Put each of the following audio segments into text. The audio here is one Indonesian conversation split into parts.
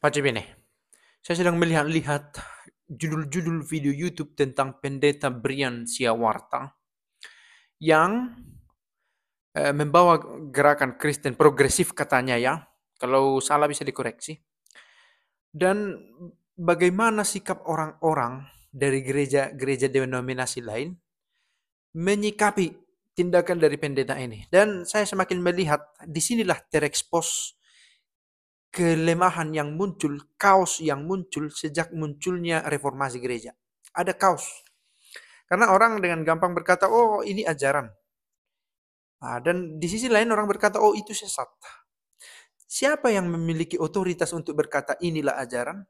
Bene, saya sedang melihat-lihat judul-judul video YouTube tentang pendeta Brian Siawarta yang e, membawa gerakan Kristen progresif katanya ya. Kalau salah bisa dikoreksi. Dan bagaimana sikap orang-orang dari gereja-gereja denominasi lain menyikapi tindakan dari pendeta ini. Dan saya semakin melihat disinilah terekspos kelemahan yang muncul, kaos yang muncul sejak munculnya reformasi gereja. Ada kaos. Karena orang dengan gampang berkata, oh ini ajaran. Nah, dan di sisi lain orang berkata, oh itu sesat. Siapa yang memiliki otoritas untuk berkata inilah ajaran?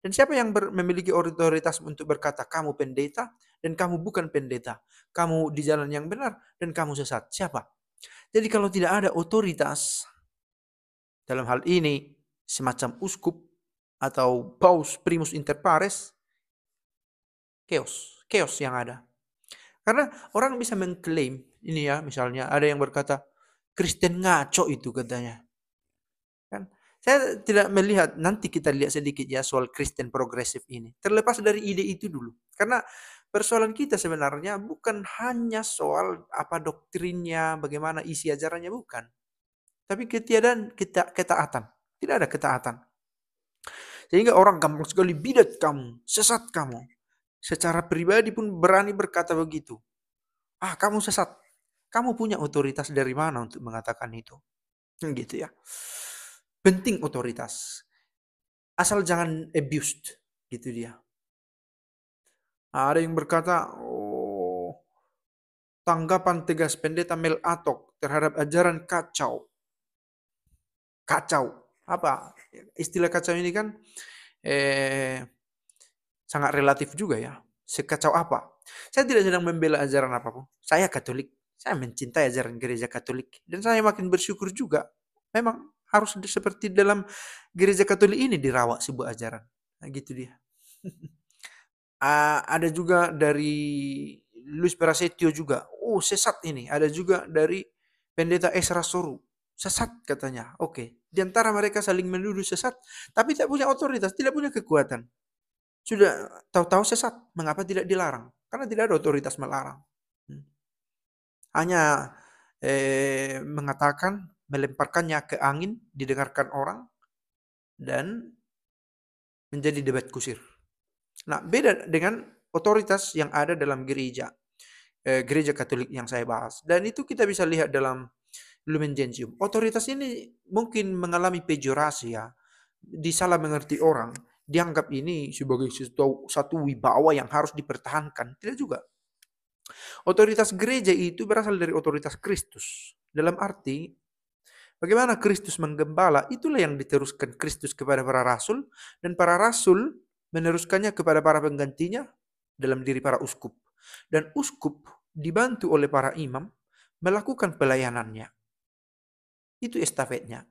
Dan siapa yang memiliki otoritas untuk berkata kamu pendeta dan kamu bukan pendeta, kamu di jalan yang benar dan kamu sesat? Siapa? Jadi kalau tidak ada otoritas dalam hal ini semacam uskup atau paus primus inter pares, chaos, chaos yang ada. Karena orang bisa mengklaim, ini ya misalnya ada yang berkata, Kristen ngaco itu katanya. Kan? Saya tidak melihat, nanti kita lihat sedikit ya soal Kristen progresif ini. Terlepas dari ide itu dulu. Karena persoalan kita sebenarnya bukan hanya soal apa doktrinnya, bagaimana isi ajarannya, bukan. Tapi ketiadaan kita, ketaatan. Tidak ada ketaatan. Sehingga orang gampang sekali bidat kamu, sesat kamu. Secara pribadi pun berani berkata begitu. Ah, kamu sesat. Kamu punya otoritas dari mana untuk mengatakan itu? Hmm, gitu ya. Penting otoritas. Asal jangan abused. Gitu dia. Nah, ada yang berkata, oh, tanggapan tegas pendeta Mel Atok terhadap ajaran kacau. Kacau apa istilah kacau ini kan eh, sangat relatif juga ya. Sekacau apa? Saya tidak sedang membela ajaran apapun. Saya Katolik. Saya mencintai ajaran gereja Katolik dan saya makin bersyukur juga. Memang harus seperti dalam gereja Katolik ini dirawat sebuah ajaran. Nah, gitu dia. Ah, ada juga dari Luis Perasetio juga. Oh, sesat ini. Ada juga dari Pendeta Esra Soru. Sesat katanya. Oke. Okay. Di antara mereka saling menuduh sesat, tapi tidak punya otoritas, tidak punya kekuatan. Sudah tahu-tahu sesat, mengapa tidak dilarang? Karena tidak ada otoritas melarang. Hmm. Hanya eh, mengatakan, melemparkannya ke angin, didengarkan orang, dan menjadi debat kusir. Nah, beda dengan otoritas yang ada dalam gereja, eh, gereja Katolik yang saya bahas. Dan itu kita bisa lihat dalam Lumen Gentium. Otoritas ini mungkin mengalami pejorasi ya, disalah mengerti orang, dianggap ini sebagai satu, satu wibawa yang harus dipertahankan. Tidak juga. Otoritas gereja itu berasal dari otoritas Kristus. Dalam arti, bagaimana Kristus menggembala, itulah yang diteruskan Kristus kepada para rasul, dan para rasul meneruskannya kepada para penggantinya dalam diri para uskup. Dan uskup dibantu oleh para imam melakukan pelayanannya. Itu estafetnya.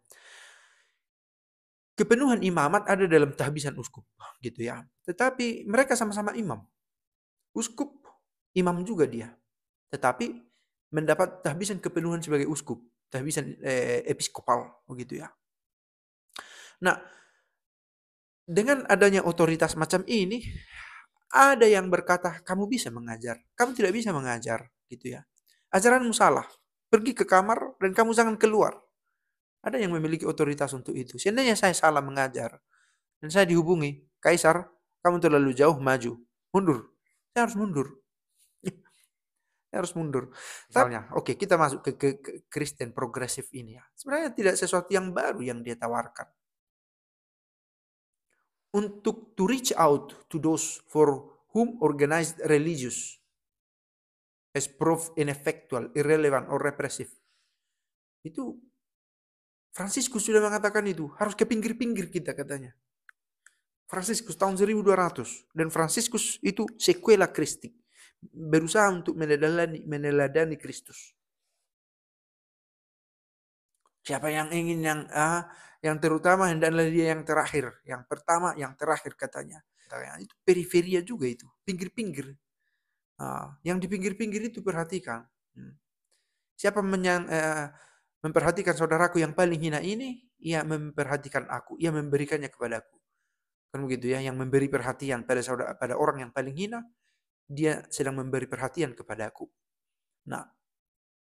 Kepenuhan imamat ada dalam tahbisan uskup, gitu ya. Tetapi mereka sama-sama imam. Uskup imam juga dia. Tetapi mendapat tahbisan kepenuhan sebagai uskup, tahbisan eh, episkopal, begitu ya. Nah, dengan adanya otoritas macam ini, ada yang berkata, kamu bisa mengajar, kamu tidak bisa mengajar, gitu ya. Ajaranmu salah, pergi ke kamar dan kamu jangan keluar. Ada yang memiliki otoritas untuk itu. Seandainya saya salah mengajar dan saya dihubungi, Kaisar, kamu terlalu jauh maju, mundur. Saya harus mundur. saya harus mundur. Misalnya, oke kita masuk ke, ke, ke Kristen progresif ini ya. Sebenarnya tidak sesuatu yang baru yang dia tawarkan. Untuk to reach out to those for whom organized religious as proof ineffectual, irrelevant, or repressive. Itu Franciscus sudah mengatakan itu, harus ke pinggir-pinggir kita katanya. Franciscus tahun 1200 dan Franciscus itu sekuela Kristi. Berusaha untuk meneladani, meneladani Kristus. Siapa yang ingin yang ah, yang terutama hendaklah dia yang terakhir, yang pertama yang terakhir katanya. Itu periferia juga itu, pinggir-pinggir. Ah, yang di pinggir-pinggir itu perhatikan. Hmm. Siapa menyang, eh, Memperhatikan saudaraku yang paling hina ini, ia memperhatikan aku, ia memberikannya kepadaku. Kan begitu ya, yang memberi perhatian pada saudara pada orang yang paling hina, dia sedang memberi perhatian kepadaku. Nah,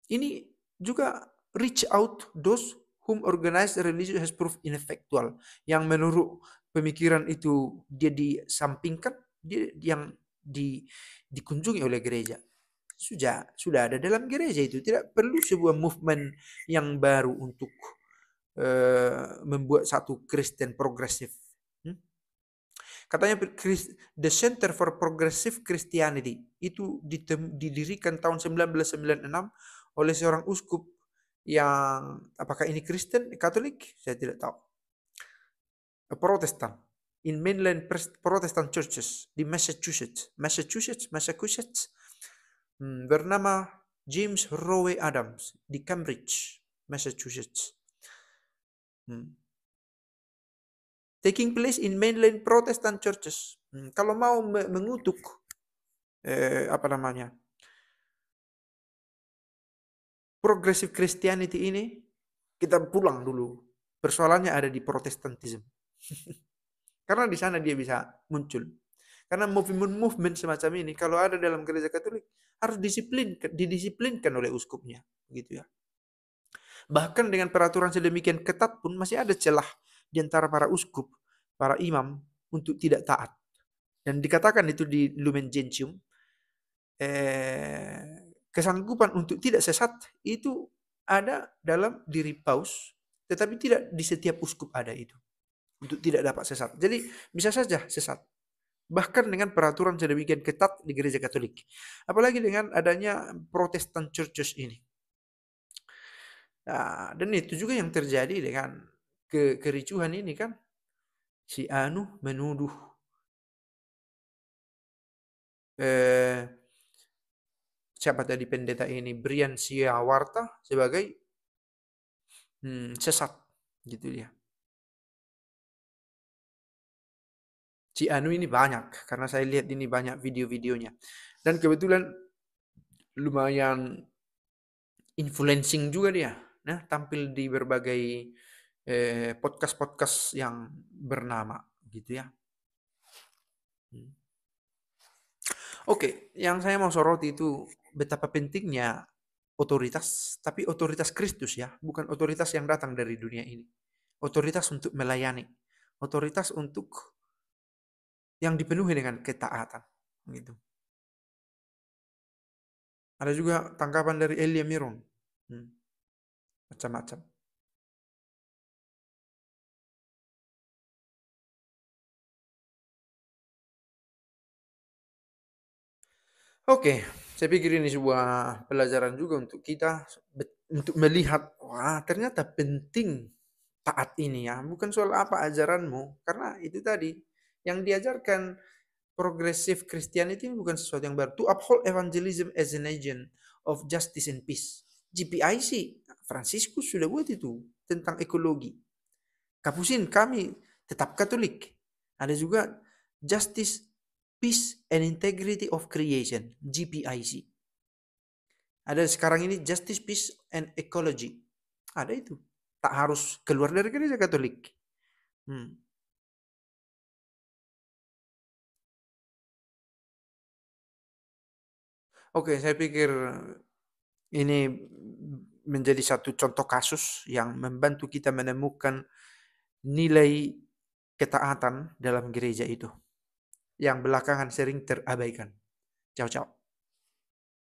ini juga reach out those whom organized religion has proved ineffectual. Yang menurut pemikiran itu dia disampingkan, dia yang di, dikunjungi oleh gereja sudah sudah ada dalam gereja itu tidak perlu sebuah movement yang baru untuk uh, membuat satu Kristen progresif hmm? katanya the Center for Progressive Christianity itu didirikan tahun 1996 oleh seorang uskup yang apakah ini Kristen Katolik saya tidak tahu eh, Protestan in mainland Protestant churches di Massachusetts Massachusetts Massachusetts Hmm, bernama James Rowe Adams di Cambridge, Massachusetts. Hmm. Taking place in mainland Protestant churches. Hmm, kalau mau mengutuk eh, apa namanya progressive Christianity ini, kita pulang dulu. Persoalannya ada di Protestantism. Karena di sana dia bisa muncul. Karena movement-movement semacam ini kalau ada dalam gereja Katolik harus disiplin didisiplinkan oleh uskupnya, gitu ya. Bahkan dengan peraturan sedemikian ketat pun masih ada celah di antara para uskup, para imam untuk tidak taat. Dan dikatakan itu di Lumen Gentium, eh, kesanggupan untuk tidak sesat itu ada dalam diri paus, tetapi tidak di setiap uskup ada itu untuk tidak dapat sesat. Jadi bisa saja sesat bahkan dengan peraturan sedemikian ketat di gereja Katolik. Apalagi dengan adanya Protestan churches ini. Nah, dan itu juga yang terjadi dengan ke kericuhan ini kan. Si Anu menuduh eh, siapa tadi pendeta ini Brian Siawarta sebagai hmm, sesat gitu dia. Anu ini banyak karena saya lihat ini banyak video-videonya dan kebetulan lumayan influencing juga dia nah tampil di berbagai eh, podcast-podcast yang bernama gitu ya hmm. oke yang saya mau soroti itu betapa pentingnya otoritas tapi otoritas Kristus ya bukan otoritas yang datang dari dunia ini otoritas untuk melayani otoritas untuk yang dipenuhi dengan ketaatan gitu. Ada juga tangkapan dari Elia Miron. Hmm. Macam-macam. Oke, saya pikir ini sebuah pelajaran juga untuk kita untuk melihat wah ternyata penting taat ini ya, bukan soal apa ajaranmu karena itu tadi yang diajarkan progressive Christianity bukan sesuatu yang baru. To uphold evangelism as an agent of justice and peace. GPIC, Francisco sudah buat itu tentang ekologi. Kapusin kami tetap Katolik. Ada juga Justice, Peace and Integrity of Creation, GPIC. Ada sekarang ini Justice, Peace and Ecology. Ada itu. Tak harus keluar dari gereja Katolik. Hmm. Oke, saya pikir ini menjadi satu contoh kasus yang membantu kita menemukan nilai ketaatan dalam gereja itu yang belakangan sering terabaikan. Ciao ciao.